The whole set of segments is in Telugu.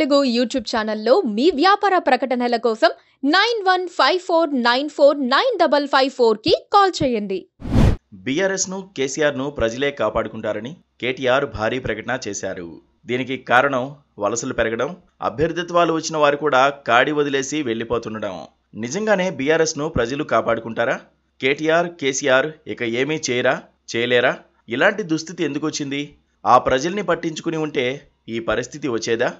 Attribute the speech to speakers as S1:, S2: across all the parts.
S1: తెలుగు యూట్యూబ్ ఛానల్లో మీ వ్యాపార ప్రకటనల కోసం nine one five four nine four nine double five ఫోర్కి కాల్ చేయండి బీఆర్ఎస్ను కేసీఆర్ను ప్రజలే కాపాడుకుంటారని కేటీఆర్ భారీ ప్రకటన చేశారు దీనికి కారణం వలసలు పెరగడం అభ్యర్థిత్వాలు వచ్చిన వారు కూడా కాడి వదిలేసి వెళ్ళిపోతుండడం నిజంగానే ను ప్రజలు కాపాడుకుంటారా కేటీఆర్ కేసీఆర్ ఇక ఏమీ చేయరా చేయలేరా ఇలాంటి దుస్థితి ఎందుకు వచ్చింది ఆ ప్రజల్ని పట్టించుకుని ఉంటే ఈ పరిస్థితి వచ్చేదా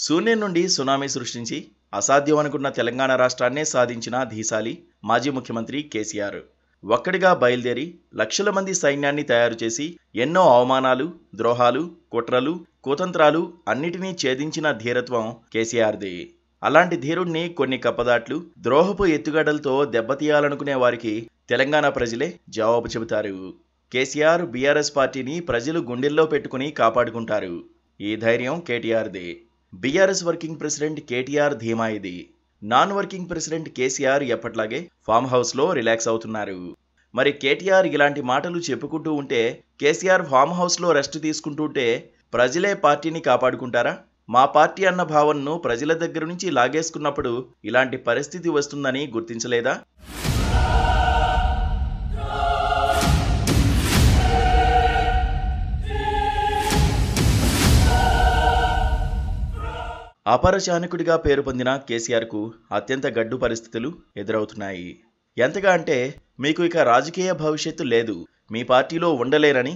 S1: శూన్యం నుండి సునామీ సృష్టించి అసాధ్యం అనుకున్న తెలంగాణ రాష్ట్రాన్నే సాధించిన ధీశాలి మాజీ ముఖ్యమంత్రి కేసీఆర్ ఒక్కడిగా బయలుదేరి లక్షల మంది సైన్యాన్ని తయారు చేసి ఎన్నో అవమానాలు ద్రోహాలు కుట్రలు కుతంత్రాలు అన్నిటినీ ఛేదించిన ధీరత్వం కేసీఆర్ది అలాంటి ధీరుణ్ణి కొన్ని కప్పదాట్లు ద్రోహపు ఎత్తుగడలతో దెబ్బతీయాలనుకునే వారికి తెలంగాణ ప్రజలే జవాబు చెబుతారు కేసీఆర్ బీఆర్ఎస్ పార్టీని ప్రజలు గుండెల్లో పెట్టుకుని కాపాడుకుంటారు ఈ ధైర్యం కేటీఆర్దే బీఆర్ఎస్ వర్కింగ్ ప్రెసిడెంట్ కేటీఆర్ ధీమా ఇది నాన్ వర్కింగ్ ప్రెసిడెంట్ కేసీఆర్ ఎప్పట్లాగే ఫామ్ హౌస్లో రిలాక్స్ అవుతున్నారు మరి కేటీఆర్ ఇలాంటి మాటలు చెప్పుకుంటూ ఉంటే కేసీఆర్ ఫామ్ హౌస్లో రెస్ట్ తీసుకుంటుంటే ప్రజలే పార్టీని కాపాడుకుంటారా మా పార్టీ అన్న భావనను ప్రజల దగ్గర నుంచి లాగేసుకున్నప్పుడు ఇలాంటి పరిస్థితి వస్తుందని గుర్తించలేదా అపరచానకుడిగా పేరు పొందిన కేసీఆర్కు అత్యంత గడ్డు పరిస్థితులు ఎదురవుతున్నాయి ఎంతగా అంటే మీకు ఇక రాజకీయ భవిష్యత్తు లేదు మీ పార్టీలో ఉండలేరని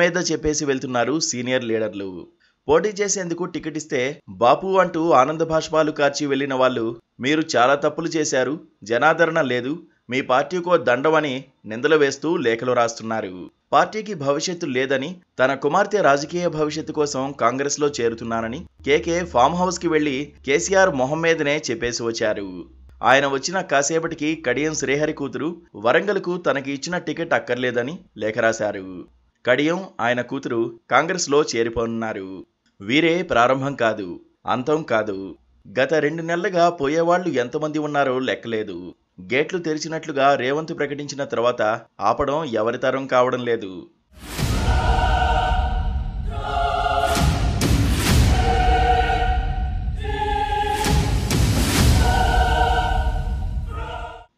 S1: మీద చెప్పేసి వెళ్తున్నారు సీనియర్ లీడర్లు పోటీ చేసేందుకు టికెట్ ఇస్తే బాపు అంటూ ఆనంద భాష్పాలు కార్చి వెళ్లిన వాళ్ళు మీరు చాలా తప్పులు చేశారు జనాదరణ లేదు మీ పార్టీకో దండవని నిందలు వేస్తూ లేఖలు రాస్తున్నారు పార్టీకి భవిష్యత్తు లేదని తన కుమార్తె రాజకీయ భవిష్యత్తు కోసం కాంగ్రెస్లో చేరుతున్నానని కేకే ఫామ్ హౌస్కి వెళ్లి కేసీఆర్ మొహం చెప్పేసి వచ్చారు ఆయన వచ్చిన కాసేపటికి కడియం శ్రీహరి కూతురు వరంగల్కు తనకి ఇచ్చిన టికెట్ అక్కర్లేదని లేఖ రాశారు కడియం ఆయన కూతురు కాంగ్రెస్లో చేరిపోనున్నారు వీరే ప్రారంభం కాదు అంతం కాదు గత రెండు నెలలుగా పోయేవాళ్లు ఎంతమంది ఉన్నారో లెక్కలేదు గేట్లు తెరిచినట్లుగా రేవంత్ ప్రకటించిన తర్వాత ఆపడం ఎవరి తరం కావడం లేదు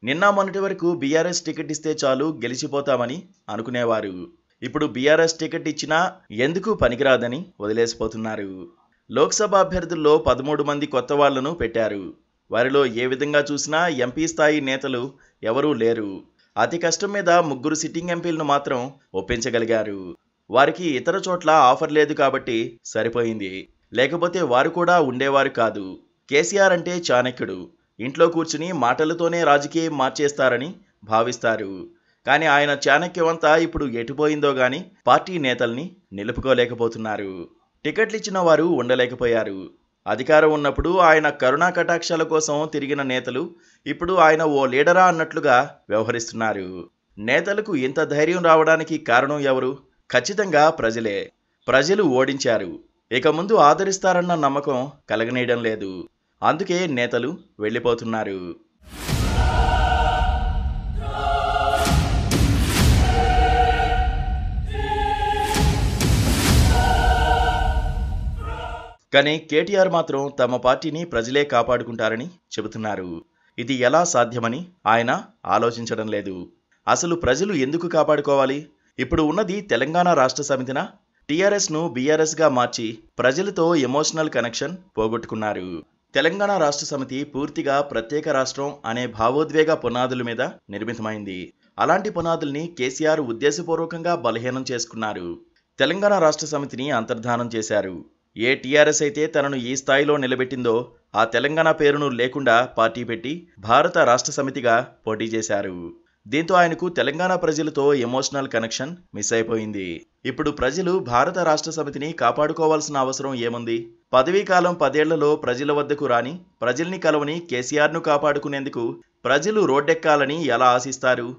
S1: నిన్న మొన్నటి వరకు బీఆర్ఎస్ టికెట్ ఇస్తే చాలు గెలిచిపోతామని అనుకునేవారు ఇప్పుడు బీఆర్ఎస్ టికెట్ ఇచ్చినా ఎందుకు పనికిరాదని వదిలేసిపోతున్నారు లోక్సభ అభ్యర్థుల్లో పదమూడు మంది కొత్త వాళ్లను పెట్టారు వారిలో ఏ విధంగా చూసినా ఎంపీ స్థాయి నేతలు ఎవరూ లేరు అతి కష్టం మీద ముగ్గురు సిట్టింగ్ ఎంపీలను మాత్రం ఒప్పించగలిగారు వారికి ఇతర చోట్ల ఆఫర్ లేదు కాబట్టి సరిపోయింది లేకపోతే వారు కూడా ఉండేవారు కాదు కేసీఆర్ అంటే చాణక్యుడు ఇంట్లో కూర్చుని మాటలతోనే రాజకీయం మార్చేస్తారని భావిస్తారు కానీ ఆయన చాణక్యమంతా ఇప్పుడు ఎటుపోయిందో గాని పార్టీ నేతల్ని నిలుపుకోలేకపోతున్నారు టికెట్లు ఇచ్చిన వారు ఉండలేకపోయారు అధికారం ఉన్నప్పుడు ఆయన కరుణా కటాక్షాల కోసం తిరిగిన నేతలు ఇప్పుడు ఆయన ఓ లీడరా అన్నట్లుగా వ్యవహరిస్తున్నారు నేతలకు ఇంత ధైర్యం రావడానికి కారణం ఎవరు ఖచ్చితంగా ప్రజలే ప్రజలు ఓడించారు ఇక ముందు ఆదరిస్తారన్న నమ్మకం కలగనీయడం లేదు అందుకే నేతలు వెళ్ళిపోతున్నారు కానీ కేటీఆర్ మాత్రం తమ పార్టీని ప్రజలే కాపాడుకుంటారని చెబుతున్నారు ఇది ఎలా సాధ్యమని ఆయన ఆలోచించడం లేదు అసలు ప్రజలు ఎందుకు కాపాడుకోవాలి ఇప్పుడు ఉన్నది తెలంగాణ రాష్ట్ర సమితిన టీఆర్ఎస్ను బీఆర్ఎస్గా మార్చి ప్రజలతో ఎమోషనల్ కనెక్షన్ పోగొట్టుకున్నారు తెలంగాణ రాష్ట్ర సమితి పూర్తిగా ప్రత్యేక రాష్ట్రం అనే భావోద్వేగ పునాదుల మీద నిర్మితమైంది అలాంటి పునాదుల్ని కేసీఆర్ ఉద్దేశపూర్వకంగా బలహీనం చేసుకున్నారు తెలంగాణ రాష్ట్ర సమితిని అంతర్ధానం చేశారు ఏ టీఆర్ఎస్ అయితే తనను ఈ స్థాయిలో నిలబెట్టిందో ఆ తెలంగాణ పేరును లేకుండా పార్టీ పెట్టి భారత రాష్ట్ర సమితిగా పోటీ చేశారు దీంతో ఆయనకు తెలంగాణ ప్రజలతో ఎమోషనల్ కనెక్షన్ మిస్ అయిపోయింది ఇప్పుడు ప్రజలు భారత రాష్ట్ర సమితిని కాపాడుకోవాల్సిన అవసరం ఏముంది పదవీకాలం పదేళ్లలో ప్రజల వద్దకు రాని ప్రజల్ని కలవని కేసీఆర్ను కాపాడుకునేందుకు ప్రజలు రోడ్డెక్కాలని ఎలా ఆశిస్తారు